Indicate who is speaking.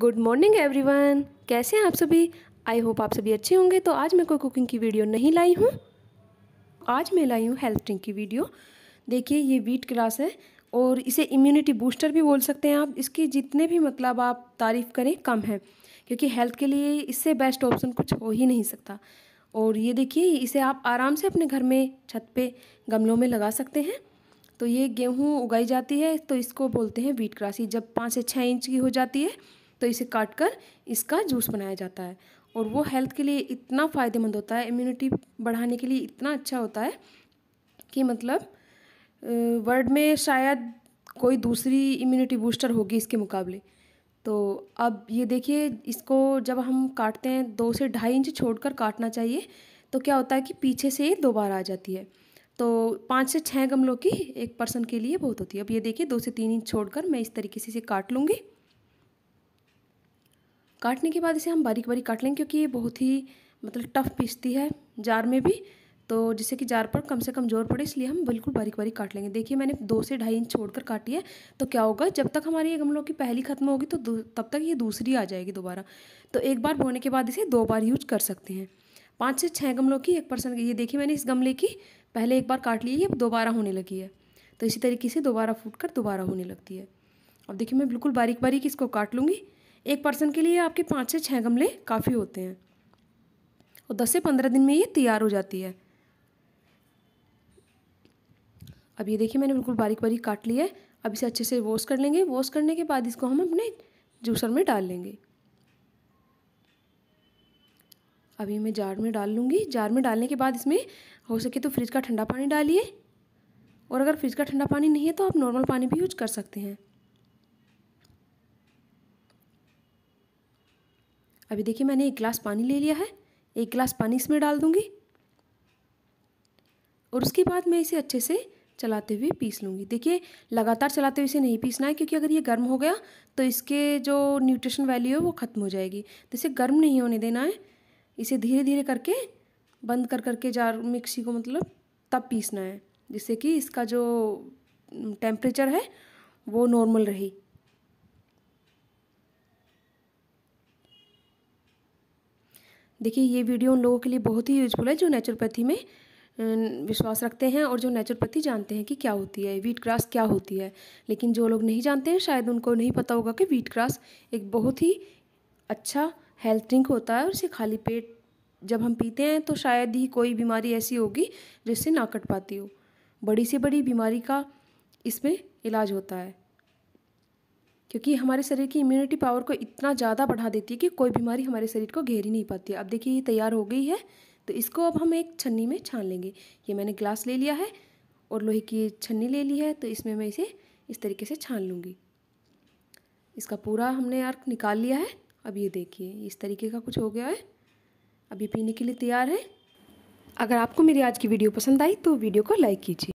Speaker 1: good morning everyone कैसे हैं आप सभी आई होप आप सभी अच्छे होंगे तो आज मैं कोई कुकिंग की वीडियो नहीं लाई हूँ आज मैं लाई हूँ हेल्थ ड्रिंक की वीडियो देखिए ये वीट ग्रास है और इसे इम्यूनिटी बूस्टर भी बोल सकते हैं आप इसकी जितने भी मतलब आप तारीफ़ करें कम है क्योंकि हेल्थ के लिए इससे बेस्ट ऑप्शन कुछ हो ही नहीं सकता और ये देखिए इसे आप आराम से अपने घर में छत पे गमलों में लगा सकते हैं तो ये गेहूँ उगाई जाती है तो इसको बोलते हैं वीट ग्रास ये जब पाँच से छः इंच की हो जाती है तो इसे काट कर इसका जूस बनाया जाता है और वो हेल्थ के लिए इतना फ़ायदेमंद होता है इम्यूनिटी बढ़ाने के लिए इतना अच्छा होता है कि मतलब वर्ल्ड में शायद कोई दूसरी इम्यूनिटी बूस्टर होगी इसके मुकाबले तो अब ये देखिए इसको जब हम काटते हैं दो से ढाई इंच छोड़कर काटना चाहिए तो क्या होता है कि पीछे से दो आ जाती है तो पाँच से छः गमलों की एक पर्सन के लिए बहुत होती है अब ये देखिए दो से तीन इंच छोड़कर मैं इस तरीके से इसे काट लूँगी काटने के बाद इसे हम बारीक बारीक काट लेंगे क्योंकि ये बहुत ही मतलब टफ पीसती है जार में भी तो जिससे कि जार पर कम से कम जोर पड़े इसलिए हम बिल्कुल बारीक बारीक काट लेंगे देखिए मैंने दो से ढाई इंच छोड़कर काटी है तो क्या होगा जब तक हमारी ये गमलों की पहली खत्म होगी तो तब तक ये दूसरी आ जाएगी दोबारा तो एक बार बोने के बाद इसे दो बार यूज कर सकते हैं पाँच से छः गमलों की एक परसेंट ये देखिए मैंने इस गमले की पहले एक बार काट ली है अब दोबारा होने लगी है तो इसी तरीके से दोबारा फूट कर दोबारा होने लगती है अब देखिए मैं बिल्कुल बारीक बारीक इसको काट लूँगी एक पर्सन के लिए आपके पाँच से छः गमले काफ़ी होते हैं और दस से पंद्रह दिन में ये तैयार हो जाती है अब ये देखिए मैंने बिल्कुल बारीक बारीक काट लिया है अब इसे अच्छे से वॉश कर लेंगे वॉश करने के बाद इसको हम अपने जूसर में डाल लेंगे अभी मैं जार में डाल लूँगी जार में डालने के बाद इसमें हो सके तो फ्रिज का ठंडा पानी डालिए और अगर फ्रिज का ठंडा पानी नहीं है तो आप नॉर्मल पानी भी यूज कर सकते हैं अभी देखिए मैंने एक गिलास पानी ले लिया है एक गिलास पानी इसमें डाल दूँगी और उसके बाद मैं इसे अच्छे से चलाते हुए पीस लूँगी देखिए लगातार चलाते हुए इसे नहीं पीसना है क्योंकि अगर ये गर्म हो गया तो इसके जो न्यूट्रिशन वैल्यू है वो ख़त्म हो जाएगी तो इसे गर्म नहीं होने देना है इसे धीरे धीरे करके बंद कर करके जार मिक्सी को मतलब तब पीसना है जिससे कि इसका जो टेम्परेचर है वो नॉर्मल रहे देखिए ये वीडियो उन लोगों के लिए बहुत ही यूजफुल है जो नेचुरोपैथी में अं, विश्वास रखते हैं और जो नेचुरोपैथी जानते हैं कि क्या होती है वीट ग्रास क्या होती है लेकिन जो लोग नहीं जानते हैं शायद उनको नहीं पता होगा कि वीट ग्रास एक बहुत ही अच्छा हेल्थ ड्रिंक होता है और इसे खाली पेट जब हम पीते हैं तो शायद ही कोई बीमारी ऐसी होगी जिससे ना कट पाती हो बड़ी से बड़ी बीमारी का इसमें इलाज होता है क्योंकि हमारे शरीर की इम्यूनिटी पावर को इतना ज़्यादा बढ़ा देती है कि कोई बीमारी हमारे शरीर को घेर ही नहीं पाती अब देखिए ये तैयार हो गई है तो इसको अब हम एक छन्नी में छान लेंगे ये मैंने ग्लास ले लिया है और लोहे की छन्नी ले ली है तो इसमें मैं इसे इस तरीके से छान लूँगी इसका पूरा हमने अर्क निकाल लिया है अब ये देखिए इस तरीके का कुछ हो गया है अब ये पीने के लिए तैयार है अगर आपको मेरी आज की वीडियो पसंद आई तो वीडियो को लाइक कीजिए